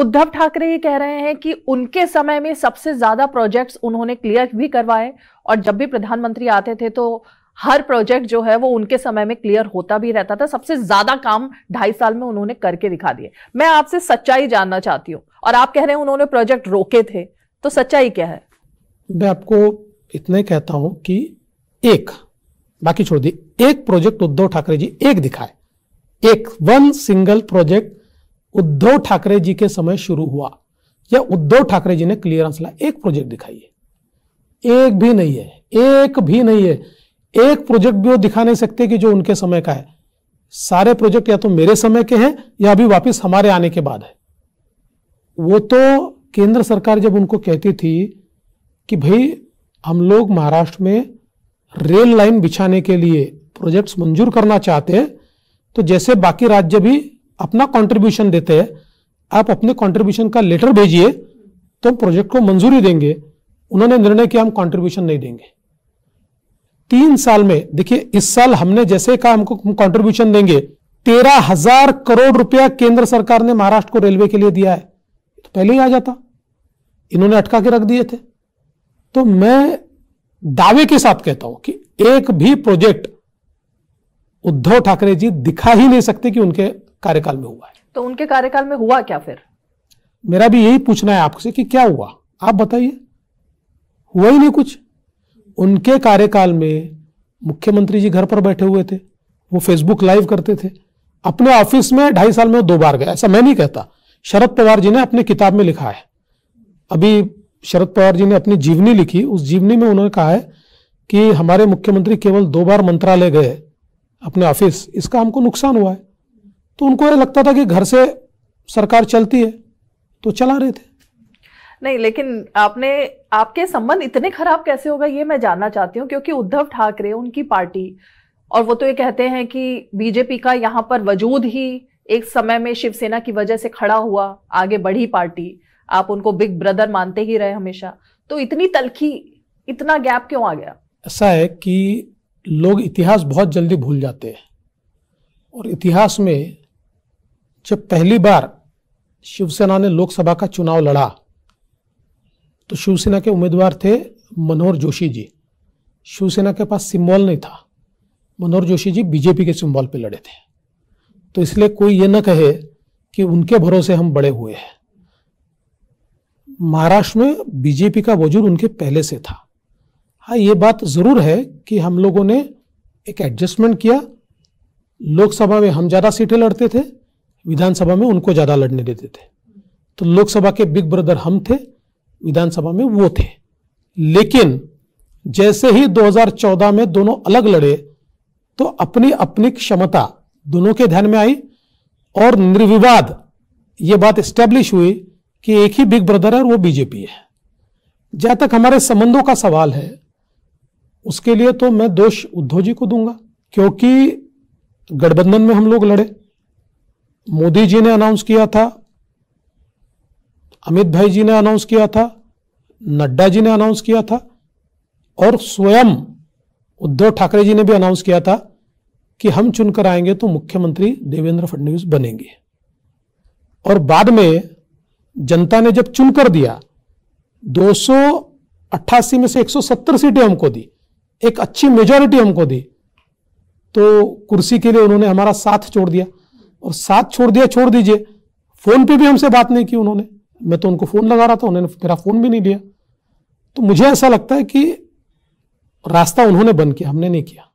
उद्धव ठाकरे ये कह रहे हैं कि उनके समय में सबसे ज्यादा प्रोजेक्ट्स उन्होंने क्लियर भी करवाए और जब भी प्रधानमंत्री आते थे तो हर प्रोजेक्ट जो है वो उनके समय में क्लियर होता भी रहता था सबसे ज्यादा काम ढाई साल में उन्होंने करके दिखा दिए मैं आपसे सच्चाई जानना चाहती हूँ और आप कह रहे हैं उन्होंने प्रोजेक्ट रोके थे तो सच्चाई क्या है मैं आपको इतने कहता हूं कि एक बाकी छोड़ दी एक प्रोजेक्ट उद्धव ठाकरे जी एक दिखाए एक one single project Uddhav Thackeray ji के समय शुरू हुआ या उद्धव ठाकरे जी ने क्लियरेंस ला एक प्रोजेक्ट दिखाई है एक भी नहीं है एक भी नहीं है एक प्रोजेक्ट भी वो दिखा नहीं सकते कि जो उनके समय का है सारे प्रोजेक्ट या तो मेरे समय के हैं या अभी वापस हमारे आने के बाद है वो तो केंद्र सरकार जब उनको कहती थी कि भाई हम लोग महाराष्ट्र में रेल लाइन बिछाने के लिए प्रोजेक्ट्स मंजूर करना चाहते हैं तो जैसे बाकी राज्य भी अपना कंट्रीब्यूशन देते हैं आप अपने कंट्रीब्यूशन का लेटर भेजिए तो हम प्रोजेक्ट को मंजूरी देंगे उन्होंने निर्णय किया हम कंट्रीब्यूशन नहीं देंगे तीन साल में देखिए इस साल हमने जैसे कहा हमको कंट्रीब्यूशन देंगे तेरह हजार करोड़ रुपया केंद्र सरकार ने महाराष्ट्र को रेलवे के लिए दिया है तो पहले ही आ जाता इन्होंने अटका के रख दिए थे तो मैं दावे के साथ कहता हूं कि एक भी प्रोजेक्ट उद्धव ठाकरे जी दिखा ही नहीं सकते कि उनके कार्यकाल में हुआ है तो उनके कार्यकाल में हुआ क्या फिर मेरा भी यही पूछना है आपसे कि क्या हुआ आप बताइए हुआ ही नहीं कुछ उनके कार्यकाल में मुख्यमंत्री जी घर पर बैठे हुए थे वो फेसबुक लाइव करते थे अपने ऑफिस में ढाई साल में दो बार गए ऐसा मैं नहीं कहता शरद पवार जी ने अपने किताब में लिखा है अभी शरद पवार जी ने अपनी जीवनी लिखी उस जीवनी में उन्होंने कहा है कि हमारे मुख्यमंत्री केवल दो बार मंत्रालय गए अपने ऑफिस इसका हमको नुकसान हुआ है तो उनको ये लगता था कि घर से सरकार चलती है तो चला रहे थे नहीं लेकिन आपने आपके संबंध इतने खराब कैसे होगा ये मैं जानना चाहती हूँ क्योंकि उद्धव ठाकरे उनकी पार्टी और वो तो ये कहते हैं कि बीजेपी का यहाँ पर वजूद ही एक समय में शिवसेना की वजह से खड़ा हुआ आगे बढ़ी पार्टी आप उनको बिग ब्रदर मानते ही रहे हमेशा तो इतनी तलखी इतना गैप क्यों आ गया ऐसा है कि लोग इतिहास बहुत जल्दी भूल जाते हैं और इतिहास में जब पहली बार शिवसेना ने लोकसभा का चुनाव लड़ा तो शिवसेना के उम्मीदवार थे मनोहर जोशी जी शिवसेना के पास सिंबल नहीं था मनोहर जोशी जी बीजेपी के सिंबल पे लड़े थे तो इसलिए कोई ये ना कहे कि उनके भरोसे हम बड़े हुए हैं महाराष्ट्र में बीजेपी का वजूद उनके पहले से था हाँ ये बात ज़रूर है कि हम लोगों ने एक एडजस्टमेंट किया लोकसभा में हम ज़्यादा सीटें लड़ते थे विधानसभा में उनको ज़्यादा लड़ने देते थे तो लोकसभा के बिग ब्रदर हम थे विधानसभा में वो थे लेकिन जैसे ही 2014 में दोनों अलग लड़े तो अपनी अपनी क्षमता दोनों के ध्यान में आई और निर्विवाद ये बात स्टैब्लिश हुई कि एक ही बिग ब्रदर है और वो बीजेपी है जहां तक हमारे संबंधों का सवाल है उसके लिए तो मैं दोष उद्धव जी को दूंगा क्योंकि गठबंधन में हम लोग लड़े मोदी जी ने अनाउंस किया था अमित भाई जी ने अनाउंस किया था नड्डा जी ने अनाउंस किया था और स्वयं उद्धव ठाकरे जी ने भी अनाउंस किया था कि हम चुनकर आएंगे तो मुख्यमंत्री देवेंद्र फडणवीस बनेंगे और बाद में जनता ने जब चुनकर दिया दो में से 170 सीटें हमको दी एक अच्छी मेजोरिटी हमको दी तो कुर्सी के लिए उन्होंने हमारा साथ छोड़ दिया और साथ छोड़ दिया छोड़ दीजिए फ़ोन पे भी हमसे बात नहीं की उन्होंने मैं तो उनको फ़ोन लगा रहा था उन्होंने मेरा फ़ोन भी नहीं लिया तो मुझे ऐसा लगता है कि रास्ता उन्होंने बंद किया हमने नहीं किया